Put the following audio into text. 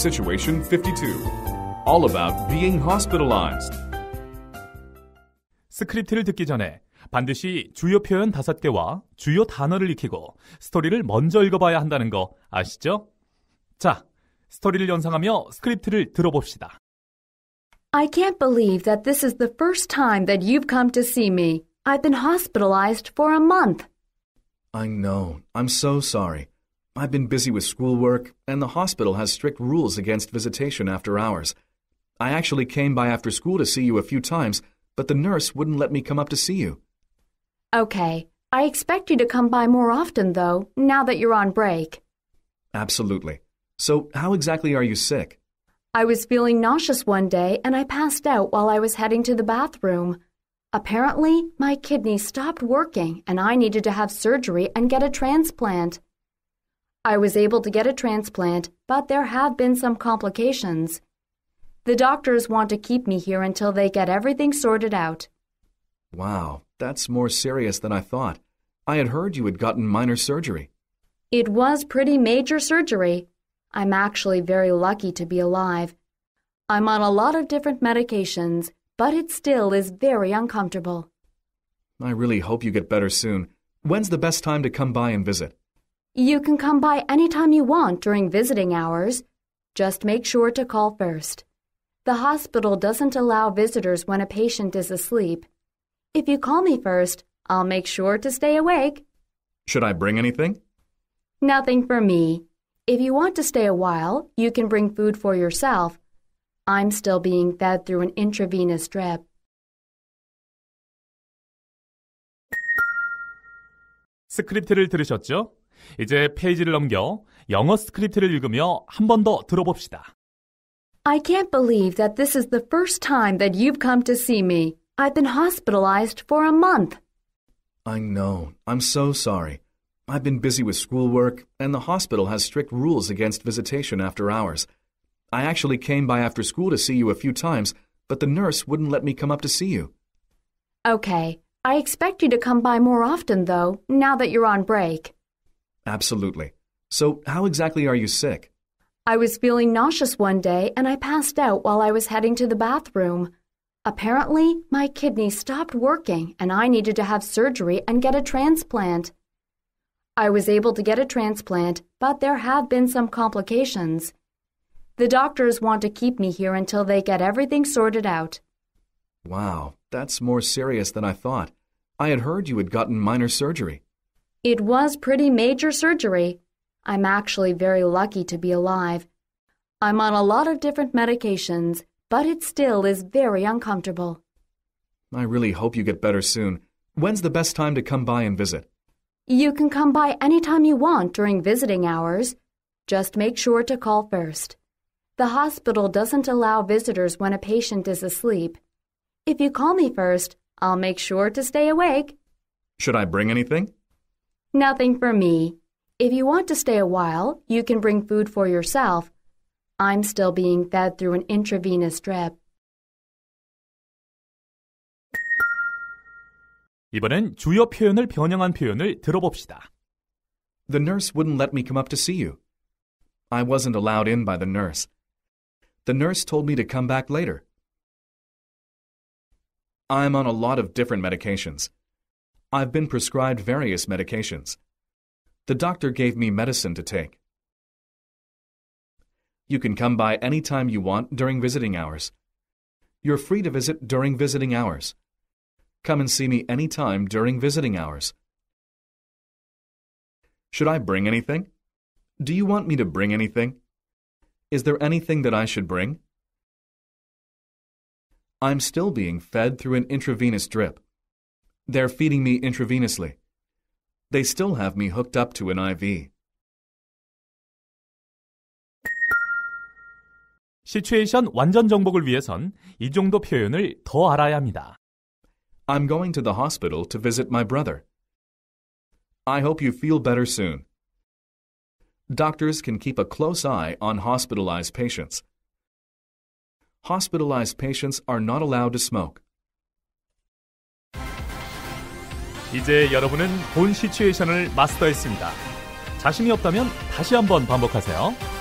Situation 52. All about being hospitalized. 스크립트를 듣기 전에 반드시 주요 표현 5개와 주요 단어를 익히고 스토리를 먼저 읽어봐야 한다는 거 아시죠? 자, 스토리를 연상하며 스크립트를 들어봅시다. I can't believe that this is the first time that you've come to see me. I've been hospitalized for a month. I know. I'm so sorry. I've been busy with schoolwork, and the hospital has strict rules against visitation after hours. I actually came by after school to see you a few times, but the nurse wouldn't let me come up to see you. Okay. I expect you to come by more often, though, now that you're on break. Absolutely. So, how exactly are you sick? I was feeling nauseous one day and I passed out while I was heading to the bathroom. Apparently, my kidney stopped working and I needed to have surgery and get a transplant. I was able to get a transplant, but there have been some complications. The doctors want to keep me here until they get everything sorted out. Wow, that's more serious than I thought. I had heard you had gotten minor surgery. It was pretty major surgery. I'm actually very lucky to be alive. I'm on a lot of different medications, but it still is very uncomfortable. I really hope you get better soon. When's the best time to come by and visit? You can come by anytime you want during visiting hours. Just make sure to call first. The hospital doesn't allow visitors when a patient is asleep. If you call me first, I'll make sure to stay awake. Should I bring anything? Nothing for me. If you want to stay a while, you can bring food for yourself. I'm still being fed through an intravenous drip. 들으셨죠? 이제 페이지를 넘겨 영어 스크립트를 읽으며 들어봅시다. I can't believe that this is the first time that you've come to see me. I've been hospitalized for a month. I know. I'm so sorry. I've been busy with schoolwork, and the hospital has strict rules against visitation after hours. I actually came by after school to see you a few times, but the nurse wouldn't let me come up to see you. Okay. I expect you to come by more often, though, now that you're on break. Absolutely. So, how exactly are you sick? I was feeling nauseous one day and I passed out while I was heading to the bathroom. Apparently, my kidney stopped working and I needed to have surgery and get a transplant. I was able to get a transplant, but there have been some complications. The doctors want to keep me here until they get everything sorted out. Wow, that's more serious than I thought. I had heard you had gotten minor surgery. It was pretty major surgery. I'm actually very lucky to be alive. I'm on a lot of different medications, but it still is very uncomfortable. I really hope you get better soon. When's the best time to come by and visit? You can come by any time you want during visiting hours. Just make sure to call first. The hospital doesn't allow visitors when a patient is asleep. If you call me first, I'll make sure to stay awake. Should I bring anything? Nothing for me. If you want to stay a while, you can bring food for yourself. I'm still being fed through an intravenous drip. 이번엔 주요 표현을 변형한 표현을 들어봅시다. The nurse wouldn't let me come up to see you. I wasn't allowed in by the nurse. The nurse told me to come back later. I'm on a lot of different medications. I've been prescribed various medications. The doctor gave me medicine to take. You can come by any time you want during visiting hours. You're free to visit during visiting hours. Come and see me any time during visiting hours. Should I bring anything? Do you want me to bring anything? Is there anything that I should bring? I'm still being fed through an intravenous drip. They're feeding me intravenously. They still have me hooked up to an IV. Situation. 완전 완전 정복을 위해선 이 정도 표현을 더 알아야 합니다. I'm going to the hospital to visit my brother. I hope you feel better soon. Doctors can keep a close eye on hospitalized patients. Hospitalized patients are not allowed to smoke. 이제 여러분은 본 시츄에이션을 마스터했습니다. 자신이 없다면 다시 한번 반복하세요.